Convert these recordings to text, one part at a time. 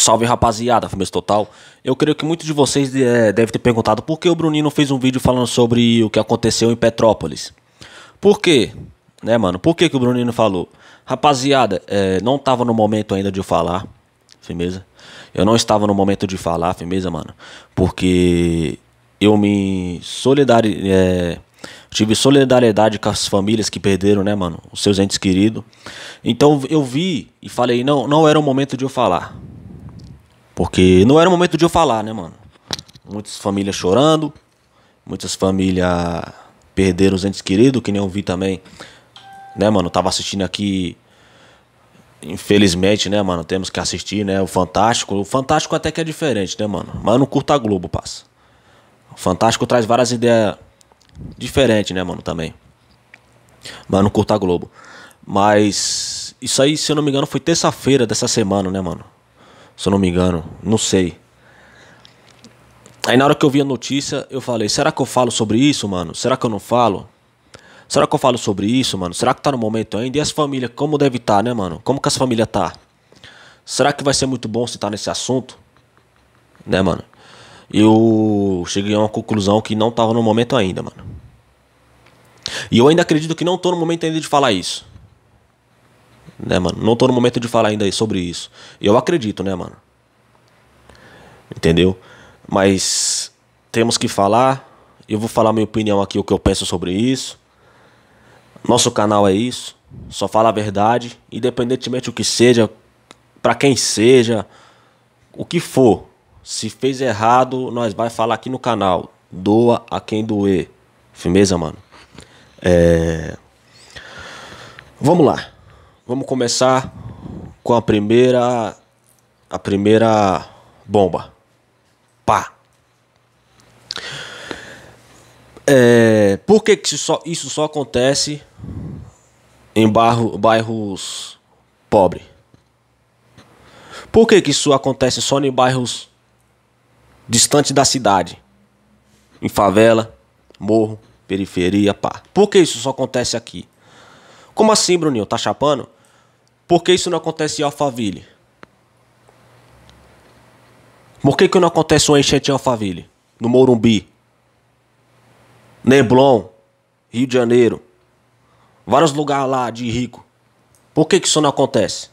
Salve rapaziada, Fumes Total. Eu creio que muitos de vocês é, devem ter perguntado por que o Bruninho fez um vídeo falando sobre o que aconteceu em Petrópolis. Por quê? Né, mano? Por que, que o Bruninho falou? Rapaziada, é, não tava no momento ainda de falar, firmeza. Eu não estava no momento de falar, firmeza, mano. Porque eu me solidari... É, tive solidariedade com as famílias que perderam, né, mano? Os seus entes queridos. Então eu vi e falei, não, não era o momento de eu falar. Porque não era o momento de eu falar, né, mano? Muitas famílias chorando, muitas famílias perderam os entes queridos, que nem eu vi também. Né, mano? tava assistindo aqui. Infelizmente, né, mano? Temos que assistir, né? O Fantástico. O Fantástico até que é diferente, né, mano? Mas não curta a Globo, passa. O Fantástico traz várias ideias diferentes, né, mano? Também. Mas não curta a Globo. Mas isso aí, se eu não me engano, foi terça-feira dessa semana, né, mano? se eu não me engano, não sei. Aí na hora que eu vi a notícia, eu falei, será que eu falo sobre isso, mano? Será que eu não falo? Será que eu falo sobre isso, mano? Será que tá no momento ainda? E as famílias, como deve estar, tá, né, mano? Como que as famílias tá? Será que vai ser muito bom se tá nesse assunto? Né, mano? Eu cheguei a uma conclusão que não tava no momento ainda, mano. E eu ainda acredito que não tô no momento ainda de falar isso né, mano? Não tô no momento de falar ainda sobre isso. Eu acredito, né, mano? Entendeu? Mas temos que falar. Eu vou falar minha opinião aqui, o que eu penso sobre isso. Nosso canal é isso. Só fala a verdade, independentemente do que seja, para quem seja, o que for. Se fez errado, nós vai falar aqui no canal. Doa a quem doer. Firmeza, mano. É... Vamos lá. Vamos começar com a primeira a primeira bomba. Pá. É, por que, que só, isso só acontece em barro, bairros pobres? Por que, que isso acontece só em bairros distantes da cidade? Em favela, morro, periferia, pá. Por que isso só acontece aqui? Como assim, Bruninho? Tá chapando? Por que isso não acontece em Alphaville? Por que, que não acontece uma enchente em Alphaville? No Morumbi? Neblon? Rio de Janeiro? Vários lugares lá de rico. Por que, que isso não acontece?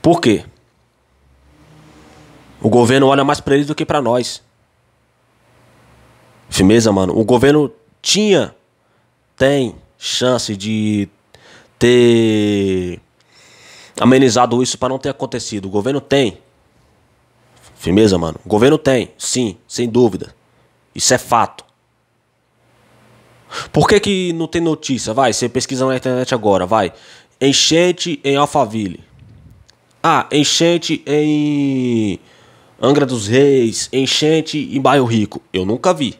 Por quê? O governo olha mais para eles do que para nós. Firmeza, mano. O governo tinha, tem chance de ter amenizado isso para não ter acontecido. O governo tem. Firmeza, mano. O governo tem, sim, sem dúvida. Isso é fato. Por que, que não tem notícia? Vai, você pesquisa na internet agora, vai. Enchente em Alphaville. Ah, enchente em Angra dos Reis, enchente em Bairro Rico. Eu nunca vi.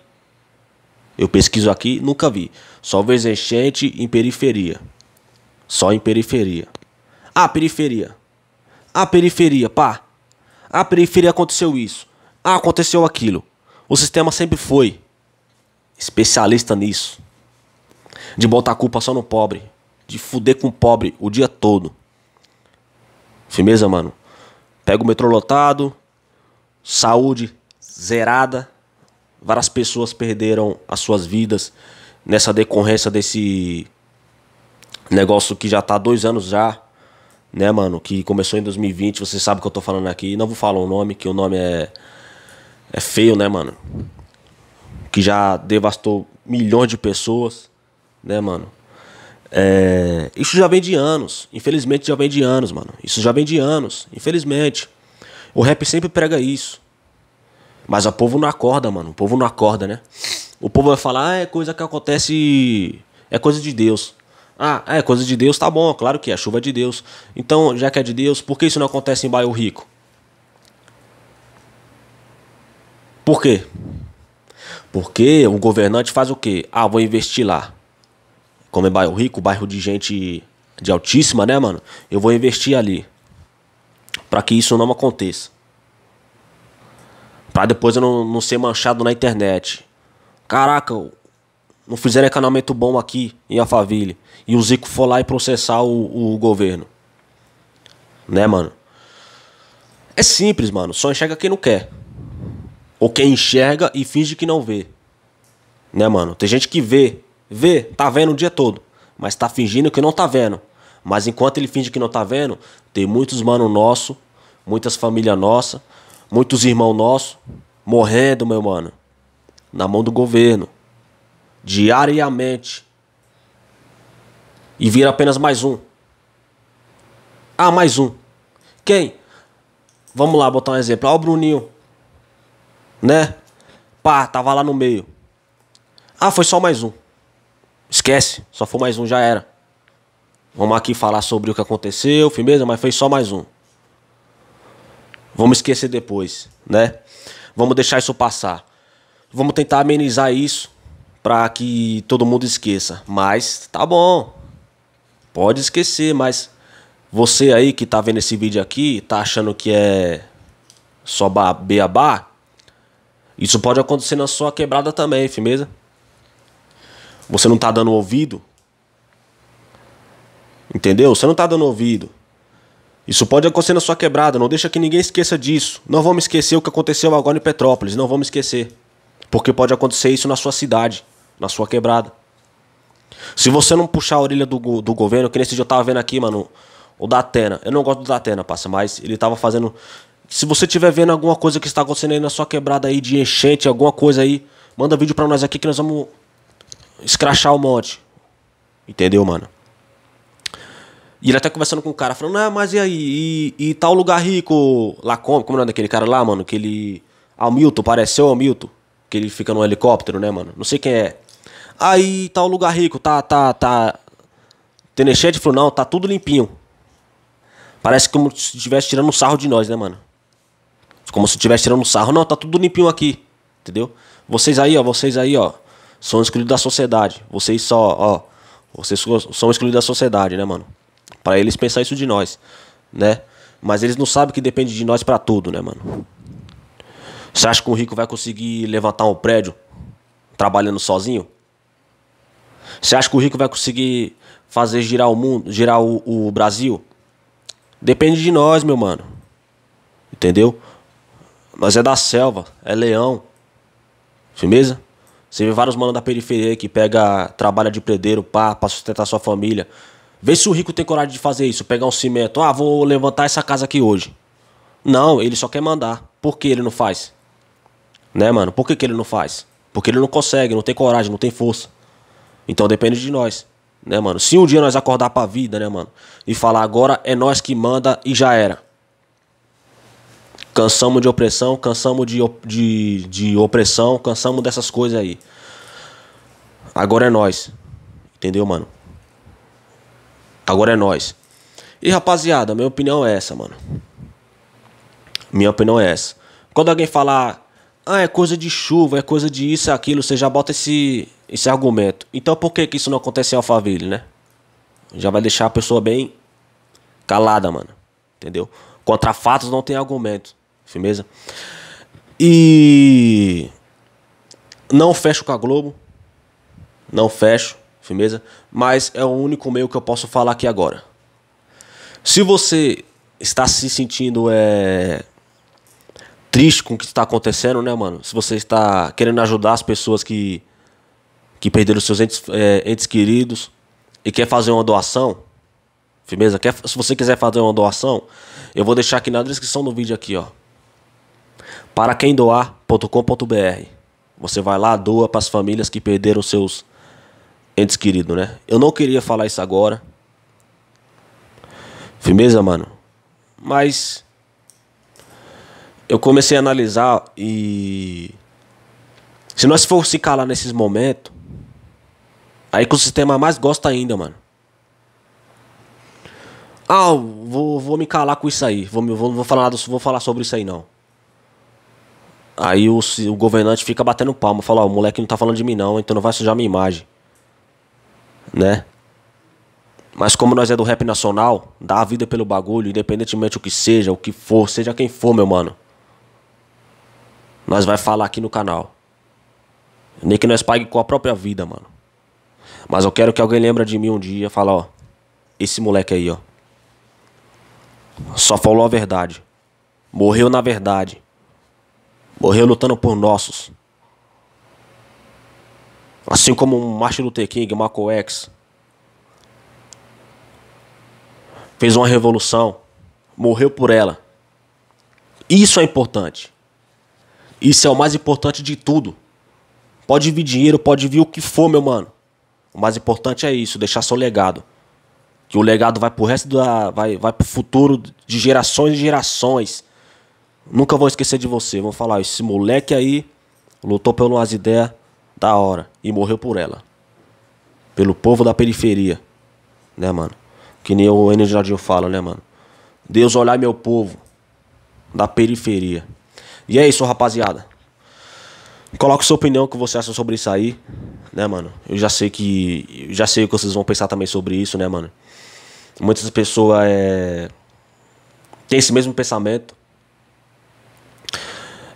Eu pesquiso aqui, nunca vi. Só vejo enchente em periferia. Só em periferia. Ah, periferia. Ah, periferia, pá. Ah, periferia aconteceu isso. Ah, aconteceu aquilo. O sistema sempre foi especialista nisso. De botar a culpa só no pobre. De fuder com o pobre o dia todo. Firmeza, mano. Pega o metrô lotado. Saúde zerada. Várias pessoas perderam as suas vidas nessa decorrência desse Negócio que já tá há dois anos já, né, mano? Que começou em 2020, você sabe o que eu tô falando aqui. Não vou falar o nome, que o nome é, é feio, né, mano? Que já devastou milhões de pessoas, né, mano? É, isso já vem de anos. Infelizmente já vem de anos, mano. Isso já vem de anos. Infelizmente. O rap sempre prega isso. Mas o povo não acorda, mano. O povo não acorda, né? O povo vai falar, ah, é coisa que acontece. É coisa de Deus. Ah, é coisa de Deus, tá bom, claro que é, a chuva é de Deus. Então, já que é de Deus, por que isso não acontece em bairro rico? Por quê? Porque o governante faz o quê? Ah, vou investir lá. Como é bairro rico, bairro de gente de altíssima, né, mano? Eu vou investir ali. para que isso não aconteça. Para depois eu não, não ser manchado na internet. Caraca, não fizeram encanamento bom aqui em Alphaville e o Zico foi lá e processar o, o governo. Né, mano? É simples, mano. Só enxerga quem não quer. Ou quem enxerga e finge que não vê. Né, mano? Tem gente que vê, vê, tá vendo o dia todo, mas tá fingindo que não tá vendo. Mas enquanto ele finge que não tá vendo, tem muitos mano nosso, muitas famílias nossa, muitos irmão nosso morrendo, meu mano, na mão do governo diariamente e vira apenas mais um. Ah, mais um. Quem? Vamos lá botar um exemplo. Ah, o Bruninho. Né? Pá, tava lá no meio. Ah, foi só mais um. Esquece, só foi mais um, já era. Vamos aqui falar sobre o que aconteceu, firmeza, mas foi só mais um. Vamos esquecer depois, né? Vamos deixar isso passar. Vamos tentar amenizar isso para que todo mundo esqueça. Mas tá bom. Pode esquecer, mas você aí que tá vendo esse vídeo aqui, tá achando que é só beabá, isso pode acontecer na sua quebrada também, firmeza? Você não tá dando ouvido? Entendeu? Você não tá dando ouvido. Isso pode acontecer na sua quebrada, não deixa que ninguém esqueça disso. Não vamos esquecer o que aconteceu agora em Petrópolis, não vamos esquecer. Porque pode acontecer isso na sua cidade na sua quebrada. Se você não puxar a orelha do, do governo, que nesse dia eu tava vendo aqui, mano, o da Atena. Eu não gosto do da Atena, passa, mas ele tava fazendo. Se você tiver vendo alguma coisa que está acontecendo aí na sua quebrada aí de enchente, alguma coisa aí, manda vídeo para nós aqui que nós vamos escrachar o um monte. Entendeu, mano? E ele até conversando com o cara, falando, ah, mas e aí? E, e tal lugar rico, lá como? Como é nome daquele cara lá, mano? Que ele. Hamilton, pareceu Hamilton. Que ele fica num helicóptero, né, mano? Não sei quem é aí tá o lugar rico, tá, tá, tá. Tenechete falou, não, tá tudo limpinho. Parece como se estivesse tirando sarro de nós, né, mano? Como se estivesse tirando sarro. Não, tá tudo limpinho aqui. Entendeu? Vocês aí, ó, vocês aí, ó, são excluídos da sociedade. Vocês só, ó, vocês são excluídos da sociedade, né, mano? Para eles pensar isso de nós, né? Mas eles não sabem que depende de nós para tudo, né, mano? Você acha que o rico vai conseguir levantar um prédio trabalhando sozinho? Você acha que o rico vai conseguir fazer girar o mundo, girar o, o Brasil? Depende de nós, meu mano. Entendeu? Nós é da selva, é leão. Firmeza? Você vê vários manos da periferia que pega, trabalha de predeiro pá, pra sustentar sua família. Vê se o rico tem coragem de fazer isso, pegar um cimento. Ah, vou levantar essa casa aqui hoje. Não, ele só quer mandar. Por que ele não faz? Né, mano? Por que, que ele não faz? Porque ele não consegue, não tem coragem, não tem força. Então depende de nós, né, mano? Se um dia nós acordar pra vida, né, mano? E falar agora é nós que manda e já era. Cansamos de opressão, cansamos de, de, de opressão, cansamos dessas coisas aí. Agora é nós. Entendeu, mano? Agora é nós. E rapaziada, minha opinião é essa, mano. Minha opinião é essa. Quando alguém falar, ah, é coisa de chuva, é coisa de isso, é aquilo, você já bota esse esse argumento. Então por que, que isso não acontece em Alphaville, né? Já vai deixar a pessoa bem calada, mano. Entendeu? Contra fatos não tem argumento. Firmeza? E. Não fecho com a Globo. Não fecho. Firmeza? Mas é o único meio que eu posso falar aqui agora. Se você está se sentindo é, triste com o que está acontecendo, né, mano? Se você está querendo ajudar as pessoas que que perderam seus entes, é, entes queridos e quer fazer uma doação, firmeza? Quer, se você quiser fazer uma doação, eu vou deixar aqui na descrição do vídeo aqui, ó. Para quem doar.com.br. Você vai lá, doa para as famílias que perderam seus entes queridos, né? Eu não queria falar isso agora. Firmeza, mano? Mas eu comecei a analisar e se nós for se calar nesses momentos, Aí que o sistema mais gosta ainda, mano. Ah, vou, vou me calar com isso aí. Vou, vou, vou, falar, vou falar sobre isso aí, não. Aí o, o governante fica batendo palma. Fala, ó, o moleque não tá falando de mim, não. Então não vai sujar minha imagem. Né? Mas como nós é do rap nacional, dá a vida pelo bagulho, independentemente o que seja, o que for, seja quem for, meu mano. Nós vai falar aqui no canal. Nem que nós pague com a própria vida, mano. Mas eu quero que alguém lembre de mim um dia e fale, ó, esse moleque aí, ó. Só falou a verdade. Morreu na verdade. Morreu lutando por nossos. Assim como Martin Luther King, Malcolm X. Fez uma revolução. Morreu por ela. Isso é importante. Isso é o mais importante de tudo. Pode vir dinheiro, pode vir o que for, meu mano. O mais importante é isso, deixar seu legado. Que o legado vai pro resto da. vai, vai pro futuro de gerações e gerações. Nunca vou esquecer de você. Vou falar, esse moleque aí lutou pelas ideias da hora e morreu por ela. Pelo povo da periferia. Né, mano? Que nem o Enio Jardim fala, né, mano? Deus olhar meu povo da periferia. E é isso, rapaziada. Coloque sua opinião, o que você acha sobre isso aí, né, mano? Eu já sei que. já sei o que vocês vão pensar também sobre isso, né, mano? Muitas pessoas é, têm esse mesmo pensamento.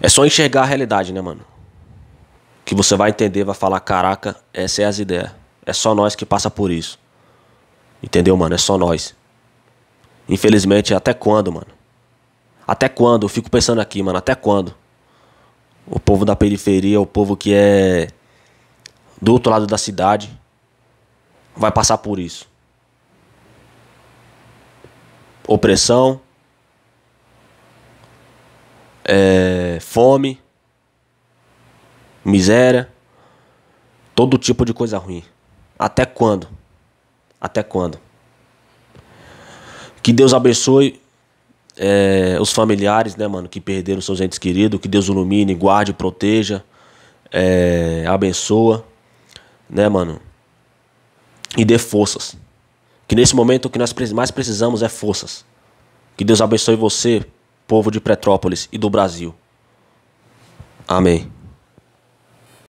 É só enxergar a realidade, né, mano? Que você vai entender, vai falar, caraca, essa é as ideias. É só nós que passa por isso. Entendeu, mano? É só nós. Infelizmente, até quando, mano? Até quando? Eu fico pensando aqui, mano, até quando? o povo da periferia, o povo que é do outro lado da cidade, vai passar por isso. Opressão, é, fome, miséria, todo tipo de coisa ruim. Até quando? Até quando? Que Deus abençoe é, os familiares, né, mano, que perderam seus entes queridos, que Deus ilumine, guarde, proteja, é, abençoa, né, mano, e dê forças. Que nesse momento o que nós mais precisamos é forças. Que Deus abençoe você, povo de Petrópolis e do Brasil. Amém.